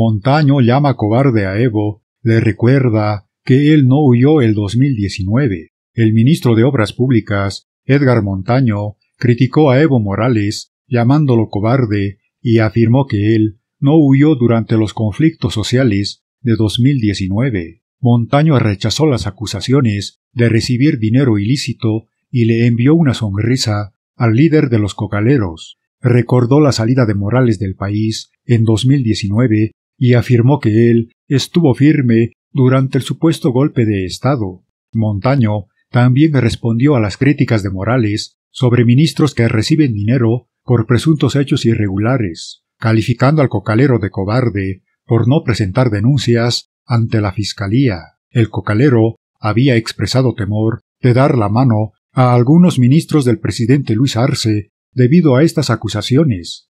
Montaño llama cobarde a Evo, le recuerda que él no huyó el 2019. El ministro de Obras Públicas, Edgar Montaño, criticó a Evo Morales, llamándolo cobarde, y afirmó que él no huyó durante los conflictos sociales de 2019. Montaño rechazó las acusaciones de recibir dinero ilícito y le envió una sonrisa al líder de los cocaleros. Recordó la salida de Morales del país en 2019 y afirmó que él estuvo firme durante el supuesto golpe de Estado. Montaño también respondió a las críticas de Morales sobre ministros que reciben dinero por presuntos hechos irregulares, calificando al cocalero de cobarde por no presentar denuncias ante la Fiscalía. El cocalero había expresado temor de dar la mano a algunos ministros del presidente Luis Arce debido a estas acusaciones,